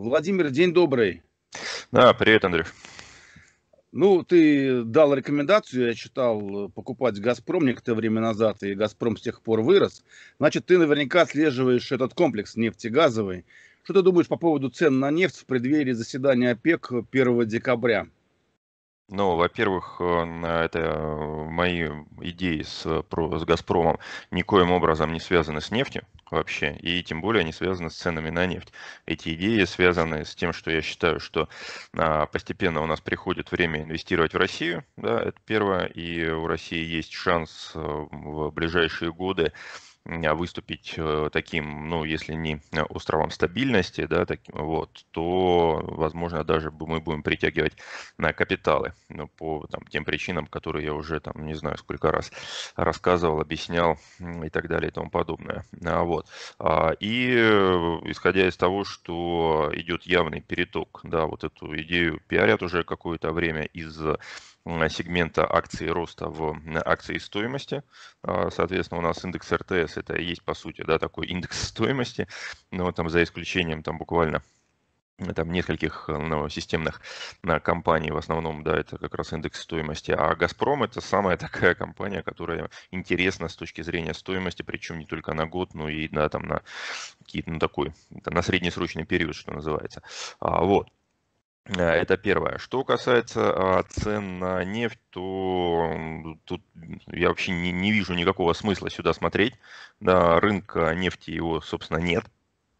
Владимир, день добрый. Да, привет, Андрей. Ну, ты дал рекомендацию, я читал, покупать «Газпром» некоторое время назад, и «Газпром» с тех пор вырос. Значит, ты наверняка отслеживаешь этот комплекс нефтегазовый. Что ты думаешь по поводу цен на нефть в преддверии заседания ОПЕК 1 декабря? Ну, во-первых, э, это э, мои идеи с, э, про, с «Газпромом» никоим образом не связаны с нефтью вообще, и тем более не связаны с ценами на нефть. Эти идеи связаны с тем, что я считаю, что а, постепенно у нас приходит время инвестировать в Россию, да, это первое, и у России есть шанс в ближайшие годы а, выступить э, таким, ну, если не э, островом стабильности, да, так, вот, то, возможно, даже мы будем притягивать на э, капиталы ну, по там, тем причинам, которые я уже, там, не знаю, сколько раз рассказывал, объяснял и так далее и тому подобное. А, вот. А, и исходя из того, что идет явный переток, да, вот эту идею пиарят уже какое-то время из Э, сегмента акций роста в э, акции стоимости. А, соответственно, у нас индекс РТС это и есть, по сути, да, такой индекс стоимости, но там за исключением там буквально э, там нескольких ну, системных на, компаний, в основном, да, это как раз индекс стоимости, а «Газпром» — это самая такая компания, которая интересна с точки зрения стоимости, причем не только на год, но и да, там, на какие-то, ну, такой, на среднесрочный период, что называется. А, вот. Э, это первое. Что касается а, цен на нефть, то тут я вообще не, не вижу никакого смысла сюда смотреть. Да, рынка нефти его, собственно, нет.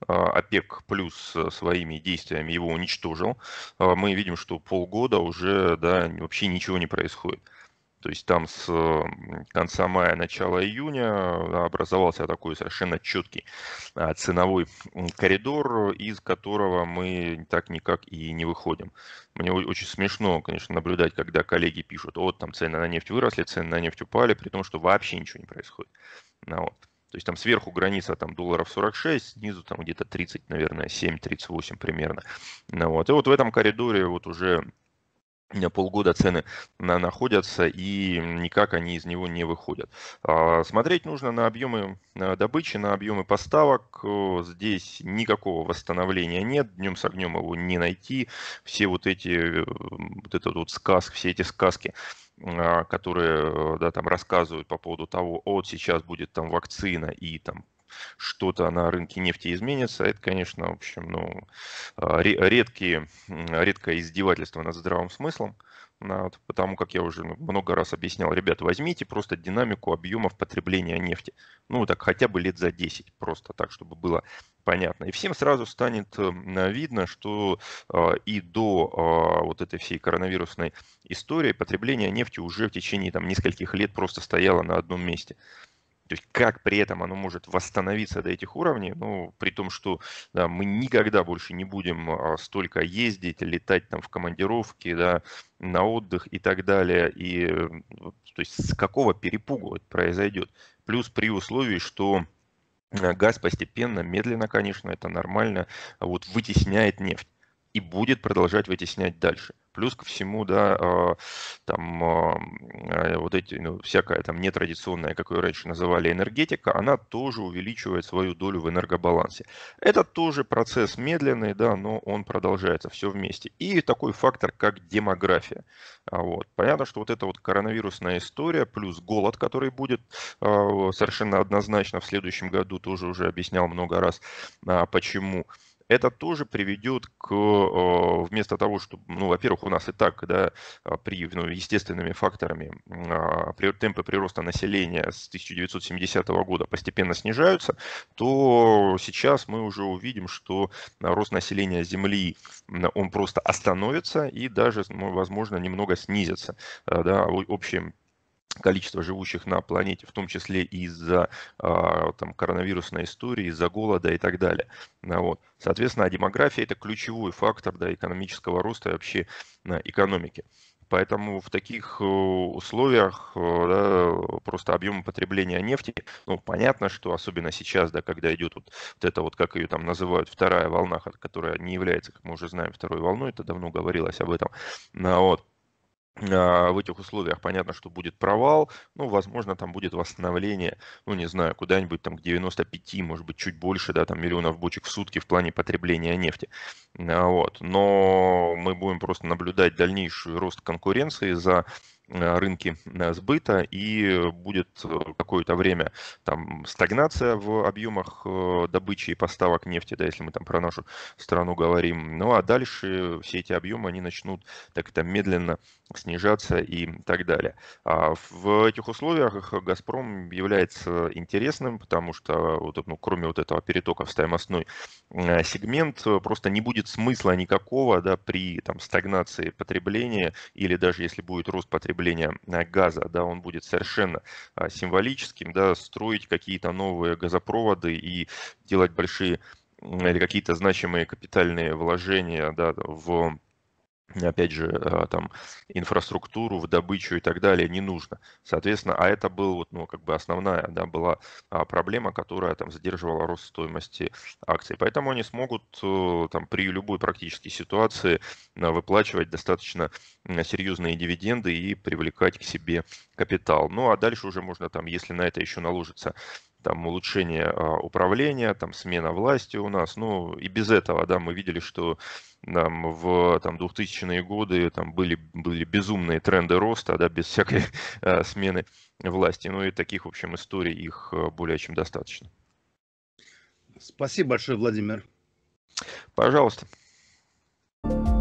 А, ОПЕК плюс э, своими действиями его уничтожил. А, мы видим, что полгода уже да, вообще ничего не происходит. То есть там с конца мая, начала июня э, образовался такой совершенно четкий а, ценовой коридор, из которого мы так никак и не выходим. Мне очень смешно, конечно, наблюдать, когда коллеги пишут, вот там цены на нефть выросли, цены на нефть упали, при том, что вообще ничего не происходит. Ну, вот. То есть там сверху граница там долларов 46, снизу там где-то 30, наверное, 7-38 примерно. Ну, вот. И вот в этом коридоре вот уже полгода цены находятся и никак они из него не выходят. А, смотреть нужно на объемы э, добычи, на объемы поставок. Э, здесь никакого восстановления нет, днем с огнем его не найти. Все вот эти, э, вот этот вот сказ, все эти сказки а, которые да, там рассказывают по поводу того, вот сейчас будет там вакцина и там что-то на рынке нефти изменится, это, конечно, в общем, ну, а, редкие, редкое издевательство над здравым смыслом. Вот, потому как я уже ну, много раз объяснял, ребят, возьмите просто динамику объемов потребления нефти. Ну, так хотя бы лет за 10, просто так, чтобы было понятно. И всем сразу станет видно, что а, и до а, вот этой всей коронавирусной истории потребление нефти уже в течение там, нескольких лет просто стояло на одном месте. То есть как при этом оно может восстановиться до этих уровней, ну, при том, что да, мы никогда больше не будем а, столько ездить, летать там в командировки, да, на отдых и так далее. И то есть с какого перепугу это произойдет? Плюс при условии, что а, газ постепенно, медленно, конечно, это нормально, а вот вытесняет нефть и будет продолжать вытеснять дальше. Плюс ко всему, да, а, там а, а, вот эти, ну, всякая там нетрадиционная, как ее раньше называли, энергетика, она тоже увеличивает свою долю в энергобалансе. Это тоже процесс медленный, да, но он продолжается все вместе. И такой фактор, как демография. Вот. Понятно, что вот эта вот коронавирусная история, плюс голод, который будет совершенно однозначно в следующем году, тоже уже объяснял много раз, почему. Почему? это тоже приведет к, э, вместо того, что, ну, во-первых, у нас и так, да, а, при ну, естественными факторами а, при темпы прироста населения с 1970 года постепенно снижаются, то сейчас мы уже увидим, что рост населения Земли, он просто остановится и даже, ну, возможно, немного снизится, э, да, общим количество живущих на планете, в том числе из-за а, там, коронавирусной истории, из-за голода и так далее. А, вот. Соответственно, а демография – это ключевой фактор да, экономического роста и вообще экономики. Поэтому в таких э, условиях э, да, просто объемы потребления нефти, ну, понятно, что особенно сейчас, да, когда идет вот, вот это вот, как ее там называют, вторая волна, которая не является, как мы уже знаем, второй волной, это давно говорилось об этом, вот, а, в этих условиях понятно, что будет провал, ну, возможно, там будет восстановление, ну, не знаю, куда-нибудь там к 95, может быть, чуть больше, да, там миллионов бочек в сутки в плане потребления нефти. Вот. Но мы будем просто наблюдать дальнейший рост конкуренции за Э, рынки э, сбыта и будет э, какое-то время там стагнация в объемах добычи и поставок нефти, да, если мы там про нашу страну говорим. Ну а дальше все эти объемы, они начнут так там медленно снижаться и так далее. А в этих условиях «Газпром» является интересным, потому что вот, ну, кроме вот этого перетока в стоимостной сегмент, просто не будет смысла никакого да, при там, стагнации потребления или даже если будет рост потребления потребления э, газа, да, он будет совершенно а, символическим, да, строить какие-то новые газопроводы и делать большие или какие-то значимые капитальные вложения да, в опять же, э, там, инфраструктуру в добычу и так далее не нужно. Соответственно, а это был вот, ну, как бы основная, да, была а, проблема, которая там задерживала рост стоимости акций. Поэтому они смогут э, там при любой практически ситуации э, выплачивать достаточно серьезные дивиденды и привлекать к себе капитал. Ну, а дальше уже можно там, если на это еще наложится там улучшение а, управления, там смена власти у нас, ну и без этого, да, мы видели, что там, в там, 2000-е годы там были, были безумные тренды роста, да, без всякой а, смены власти, ну и таких, в общем, историй их а, более чем достаточно. Спасибо большое, Владимир. Пожалуйста. thank you